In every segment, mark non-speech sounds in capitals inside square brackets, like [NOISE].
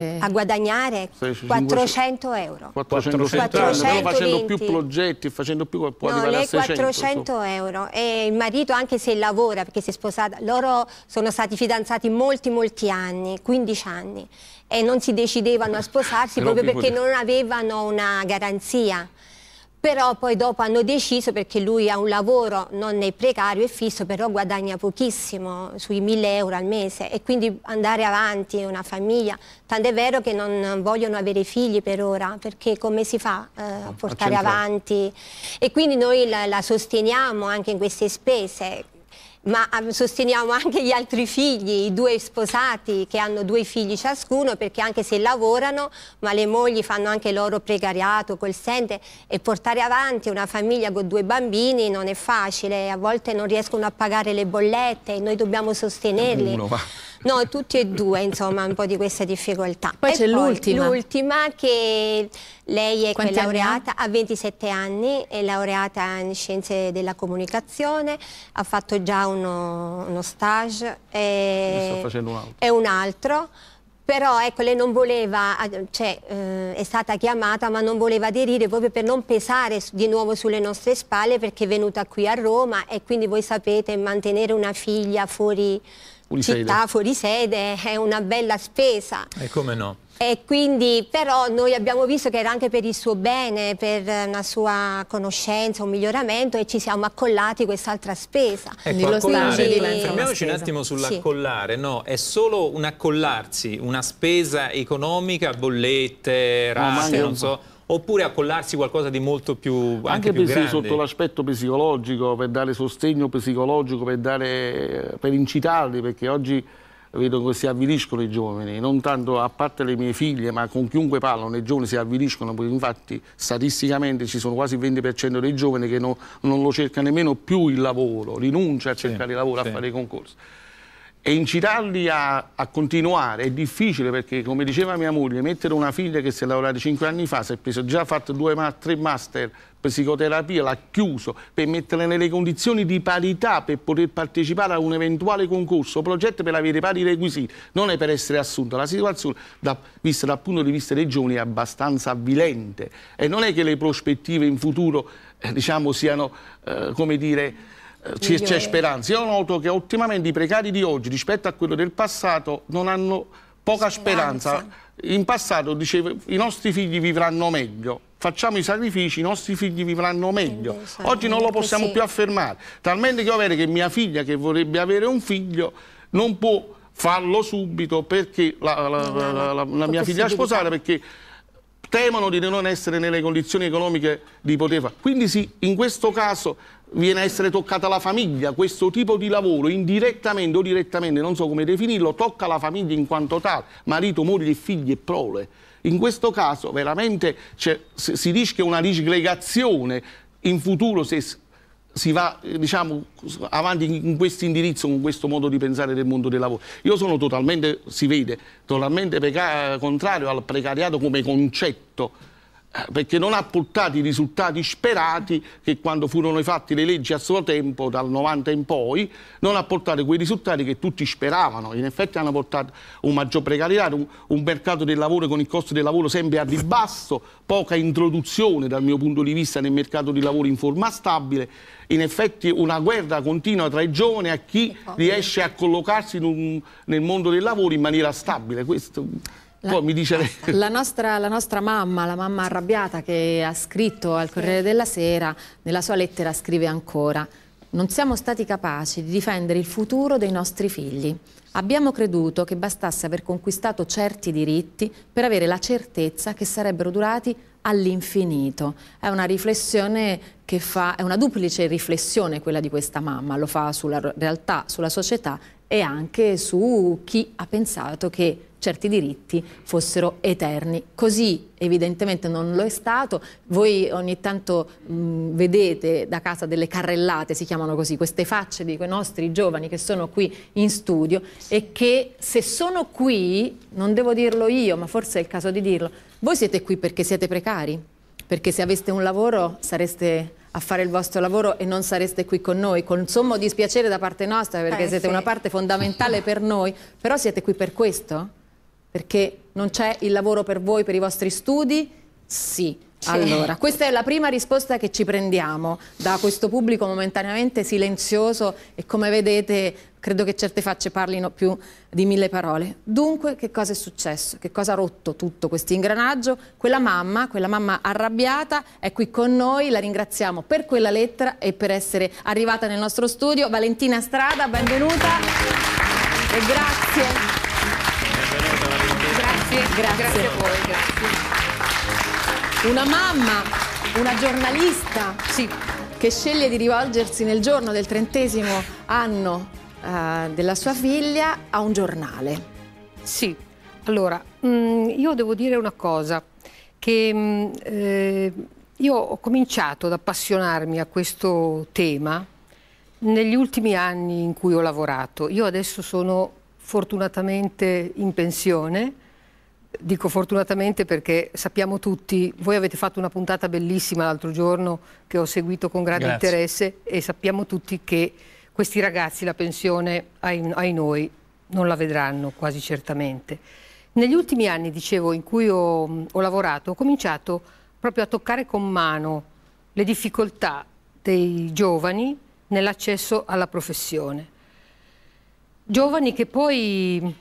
a guadagnare 400 euro 470 420. facendo più progetti facendo più può no, lei 600, 400 so. euro e il marito anche se lavora perché si è sposata loro sono stati fidanzati molti molti anni 15 anni e non si decidevano a sposarsi proprio perché non avevano una garanzia però poi dopo hanno deciso perché lui ha un lavoro non è precario e fisso però guadagna pochissimo sui 1000 euro al mese e quindi andare avanti una famiglia tant'è vero che non vogliono avere figli per ora perché come si fa eh, a mm, portare avanti e quindi noi la, la sosteniamo anche in queste spese ma ah, sosteniamo anche gli altri figli, i due sposati che hanno due figli ciascuno perché anche se lavorano, ma le mogli fanno anche loro precariato, col sente e portare avanti una famiglia con due bambini non è facile, a volte non riescono a pagare le bollette e noi dobbiamo sostenerli. Uno, ma... No, tutti e due, insomma, un po' di questa difficoltà. Poi c'è l'ultima. L'ultima che lei è laureata ha? 27 anni, è laureata in scienze della comunicazione, ha fatto già uno, uno stage. E, un altro. E un altro però ecco, lei non voleva, cioè, eh, è stata chiamata ma non voleva aderire proprio per non pesare di nuovo sulle nostre spalle perché è venuta qui a Roma e quindi voi sapete mantenere una figlia fuori fuori città sede. fuori sede è una bella spesa. E come no? E quindi però noi abbiamo visto che era anche per il suo bene, per una sua conoscenza, un miglioramento e ci siamo accollati quest'altra spesa. Ecco, lo accollare, fermiamoci un attimo sull'accollare, sì. no, è solo un accollarsi, una spesa economica, bollette, rate, no, non so oppure accollarsi qualcosa di molto più anche, anche più grande. sotto l'aspetto psicologico per dare sostegno psicologico per, dare, per incitarli perché oggi vedo che si avviliscono i giovani, non tanto a parte le mie figlie, ma con chiunque parlano i giovani si avviliscono, infatti statisticamente ci sono quasi il 20% dei giovani che non, non lo cerca nemmeno più il lavoro, rinuncia a cercare sì, lavoro, sì. a fare i concorsi e incitarli a, a, continuare è difficile perché come diceva mia moglie mettere una figlia che si è lavorata 5 anni fa si è preso, già fatto due, tre master psicoterapia, l'ha chiuso per metterla nelle condizioni di parità per poter partecipare a un eventuale concorso progetto per avere pari requisiti non è per essere assunto la situazione da, vista dal punto di vista dei giovani è abbastanza avvilente e non è che le prospettive in futuro eh, diciamo siano eh, come dire eh, c'è speranza. Io noto che ultimamente i precari di oggi rispetto a quello del passato non hanno poca speranza. speranza. In passato dicevo i nostri figli vivranno meglio. Facciamo i sacrifici, i nostri figli vivranno meglio. Eh, Invece, oggi non lo possiamo così. più affermare. Talmente che io vedo che mia figlia che vorrebbe avere un figlio non può farlo subito perché la, la, la, la no, mia figlia sposata perché temono di non essere nelle condizioni economiche di poter fare. Quindi sì, in questo caso viene a essere toccata la famiglia, questo tipo di lavoro indirettamente o direttamente, non so come definirlo, tocca la famiglia in quanto tale, marito, moglie, figli e prole. In questo caso veramente cioè, si rischia una disgregazione in futuro se si va diciamo, avanti in questo indirizzo, con questo modo di pensare del mondo del lavoro. Io sono totalmente, si vede, totalmente contrario al precariato come concetto eh, perché non ha portato i risultati sperati che quando furono fatte le leggi a suo tempo, dal 90 in poi, non ha portato quei risultati che tutti speravano. In effetti hanno portato un maggior precarietà, un, un, mercato del lavoro con il costo del lavoro sempre a ribasso, poca introduzione dal mio punto di vista nel mercato del lavoro in forma stabile. In effetti una guerra continua tra i giovani a chi riesce a collocarsi un, nel mondo del lavoro in maniera stabile. Questo, la, Poi mi dice lei... la, nostra, la nostra mamma, la mamma arrabbiata che ha scritto al Corriere della Sera, nella sua lettera scrive ancora non siamo stati capaci di difendere il futuro dei nostri figli. Abbiamo creduto che bastasse aver conquistato certi diritti per avere la certezza che sarebbero durati all'infinito. È una riflessione che fa, è una duplice riflessione quella di questa mamma, lo fa sulla realtà, sulla società e anche su chi ha pensato che certi diritti fossero eterni. Così evidentemente non lo è stato. Voi ogni tanto mh, vedete da casa delle carrellate, si chiamano così, queste facce di quei nostri giovani che sono qui in studio e che se sono qui, non devo dirlo io, ma forse è il caso di dirlo, voi siete qui perché siete precari, perché se aveste un lavoro sareste a fare il vostro lavoro e non sareste qui con noi, con sommo dispiacere da parte nostra perché eh, siete sì. una parte fondamentale per noi, però siete qui per questo? Perché non c'è il lavoro per voi, per i vostri studi? Sì. Allora, questa è la prima risposta che ci prendiamo da questo pubblico momentaneamente silenzioso e come vedete credo che certe facce parlino più di mille parole. Dunque, che cosa è successo? Che cosa ha rotto tutto questo ingranaggio? Quella mamma, quella mamma arrabbiata, è qui con noi, la ringraziamo per quella lettera e per essere arrivata nel nostro studio. Valentina Strada, benvenuta e grazie. Grazie. grazie a voi, grazie. Una mamma, una giornalista sì. che sceglie di rivolgersi nel giorno del trentesimo anno eh, della sua figlia a un giornale. Sì, allora, mh, mm, io devo dire una cosa, che mh, mm, eh, io ho cominciato ad appassionarmi a questo tema negli ultimi anni in cui ho lavorato. Io adesso sono fortunatamente in pensione, Dico fortunatamente perché sappiamo tutti, voi avete fatto una puntata bellissima l'altro giorno che ho seguito con grande Grazie. interesse e sappiamo tutti che questi ragazzi la pensione ai, ai noi non la vedranno quasi certamente. Negli ultimi anni, dicevo, in cui ho, ho lavorato, ho cominciato proprio a toccare con mano le difficoltà dei giovani nell'accesso alla professione. Giovani che poi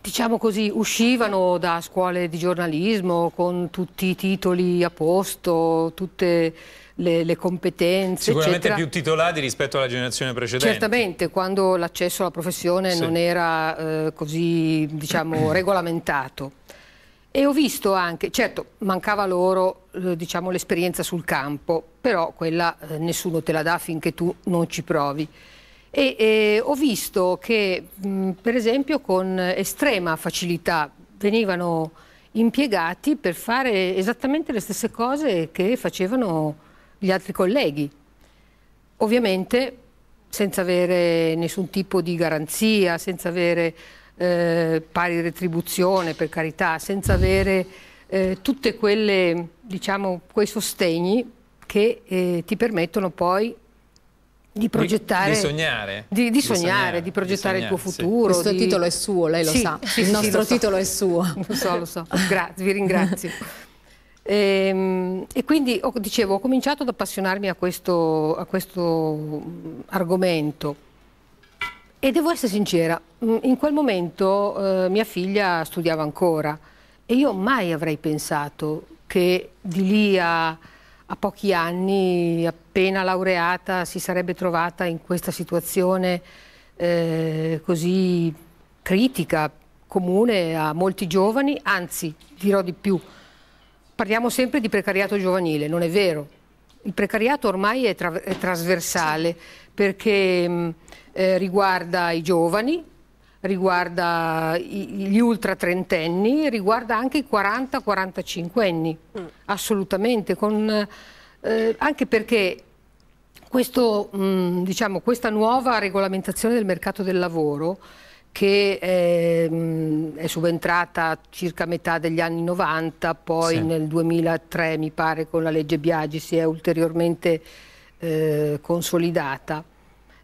diciamo così, uscivano da scuole di giornalismo con tutti i titoli a posto, tutte le, le competenze. Sicuramente eccetera. più titolati rispetto alla generazione precedente. Certamente, quando l'accesso alla professione sì. non era eh, così diciamo, [CLEARS THROAT] regolamentato. E ho visto anche, certo, mancava loro eh, diciamo, l'esperienza sul campo, però quella eh, nessuno te la dà finché tu non ci provi e eh, ho visto che mh, per esempio con estrema facilità venivano impiegati per fare esattamente le stesse cose che facevano gli altri colleghi, ovviamente senza avere nessun tipo di garanzia, senza avere eh, pari retribuzione per carità, senza avere eh, tutti diciamo, quei sostegni che eh, ti permettono poi di progettare, di, sognare, di, di, sognare, di, sognare, di progettare sognare, il tuo futuro. Sì. Questo titolo è suo, lei lo sì, sa. Sì, il nostro titolo so. è suo. [LAUGHS] Lo so, lo so. Grazie, vi ringrazio. [LAUGHS] E, ehm, e quindi ho, dicevo, ho cominciato ad appassionarmi a questo, a questo mm, argomento e devo essere sincera, mm, in quel momento eh, mia figlia studiava ancora e io mai avrei pensato che di lì a, a pochi anni, a appena laureata si sarebbe trovata in questa situazione eh, così critica, comune a molti giovani, anzi dirò di più, parliamo sempre di precariato giovanile, non è vero. Il precariato ormai è, tra è trasversale perché mh, mm, eh, riguarda i giovani, riguarda i, gli ultra trentenni, riguarda anche i 40-45 anni, mm. assolutamente, con eh, anche perché questo, mh, diciamo, questa nuova regolamentazione del mercato del lavoro che è, eh, è subentrata circa metà degli anni 90, poi sì. nel 2003 mi pare con la legge Biagi si è ulteriormente eh, consolidata,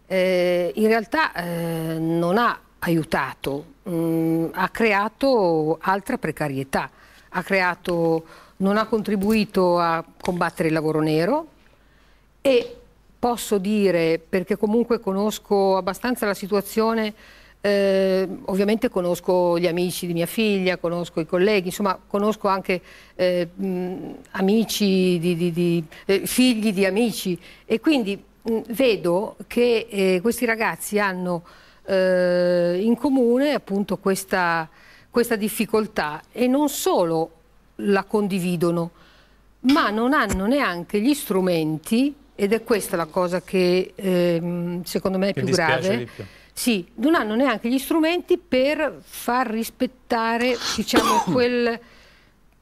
eh, in realtà eh, non ha aiutato, mh, ha creato altra precarietà, ha creato non ha contribuito a combattere il lavoro nero e posso dire, perché comunque conosco abbastanza la situazione, eh, ovviamente conosco gli amici di mia figlia, conosco i colleghi, insomma conosco anche eh, mh, amici di, di, di, eh, figli di amici e quindi mh, vedo che eh, questi ragazzi hanno eh, in comune appunto questa, questa difficoltà e non solo la condividono, ma non hanno neanche gli strumenti, ed è questa la cosa che eh, secondo me è più grave, Sì, non hanno neanche gli strumenti per far rispettare diciamo, [COUGHS] quel,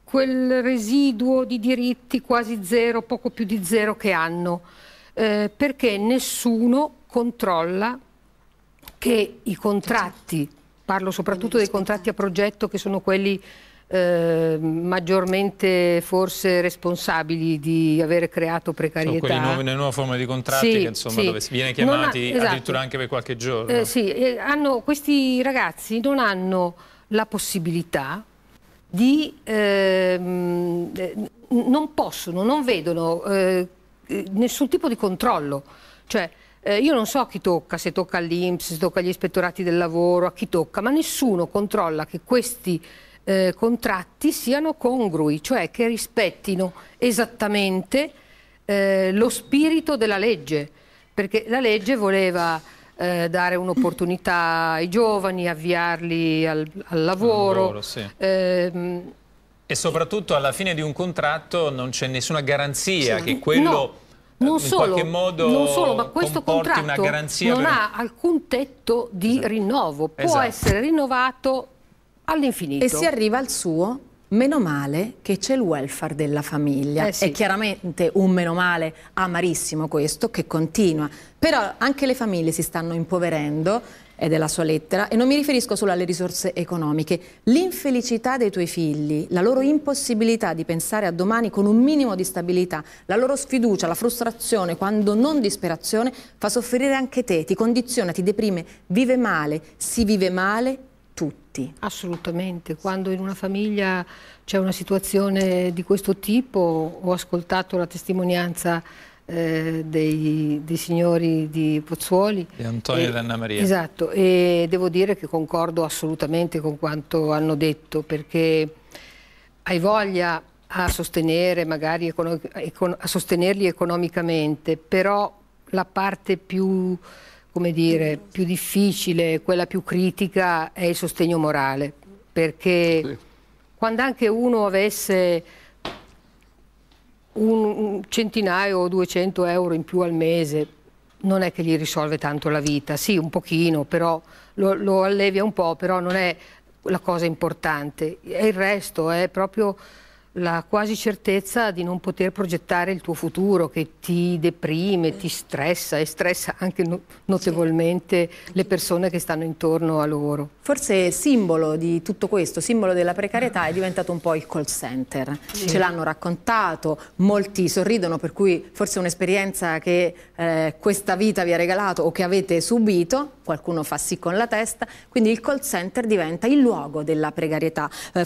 quel residuo di diritti quasi zero, poco più di zero che hanno, eh, perché nessuno controlla che i contratti, parlo soprattutto dei contratti a progetto che sono quelli Ehm, maggiormente forse responsabili di avere creato precarietà. Sono nuovi, le nuove forme di contratti sì, che insomma sì. dove si viene chiamati ha, esatto. addirittura anche per qualche giorno. Eh, sì, eh, hanno, questi ragazzi non hanno la possibilità di... Ehm, eh, non possono, non vedono eh, eh, nessun tipo di controllo. Cioè, eh, io non so a chi tocca, se tocca all'Inps, se tocca agli ispettorati del lavoro, a chi tocca, ma nessuno controlla che questi eh, contratti siano congrui, cioè che rispettino esattamente eh, lo spirito della legge, perché la legge voleva eh, dare un'opportunità ai giovani, avviarli al, al lavoro. Ehm, e soprattutto alla fine di un contratto non c'è nessuna garanzia sì, che quello... No. Eh, non solo, non solo, ma questo contratto non per... ha alcun tetto di esatto. rinnovo, può esatto. essere rinnovato all'infinito. E si arriva al suo Meno male che c'è il welfare della famiglia. Eh sì. È chiaramente un meno male amarissimo questo che continua. Però anche le famiglie si stanno impoverendo, è della sua lettera, e non mi riferisco solo alle risorse economiche. L'infelicità dei tuoi figli, la loro impossibilità di pensare a domani con un minimo di stabilità, la loro sfiducia, la frustrazione, quando non disperazione, fa soffrire anche te, ti condiziona, ti deprime, vive male, si vive male tutti. Assolutamente, quando in una famiglia c'è una situazione di questo tipo, ho ascoltato la testimonianza eh, dei, dei, signori di Pozzuoli. Di Antonio e, D'Anna Maria. Esatto, e devo dire che concordo assolutamente con quanto hanno detto, perché hai voglia a, sostenere magari, a sostenerli economicamente, però la parte più come dire, più difficile, quella più critica è il sostegno morale, perché sì. quando anche uno avesse un centinaio o 200 euro in più al mese non è che gli risolve tanto la vita, sì un pochino, però lo, lo allevia un po', però non è la cosa importante, è il resto, è proprio la quasi certezza di non poter progettare il tuo futuro che ti deprime, ti stressa e stressa anche notevolmente le persone che stanno intorno a loro. Forse simbolo di tutto questo, simbolo della precarietà è diventato un po' il call center. Sì. Ce l'hanno raccontato, molti sorridono per cui forse un'esperienza che eh, questa vita vi ha regalato o che avete subito, qualcuno fa sì con la testa, quindi il call center diventa il luogo della precarietà. Eh,